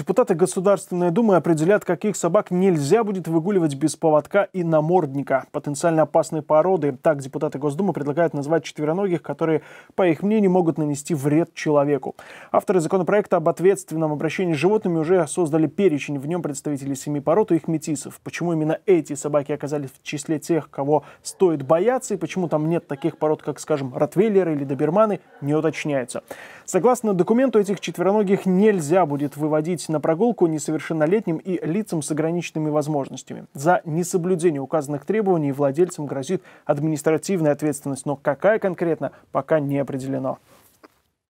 Депутаты Государственной Думы определят, каких собак нельзя будет выгуливать без поводка и намордника. Потенциально опасные породы. Так депутаты Госдумы предлагают назвать четвероногих, которые, по их мнению, могут нанести вред человеку. Авторы законопроекта об ответственном обращении с животными уже создали перечень. В нем представители семи пород и их метисов. Почему именно эти собаки оказались в числе тех, кого стоит бояться, и почему там нет таких пород, как, скажем, ротвейлеры или доберманы, не уточняется. Согласно документу, этих четвероногих нельзя будет выводить на прогулку несовершеннолетним и лицам с ограниченными возможностями. За несоблюдение указанных требований владельцам грозит административная ответственность, но какая конкретно, пока не определено.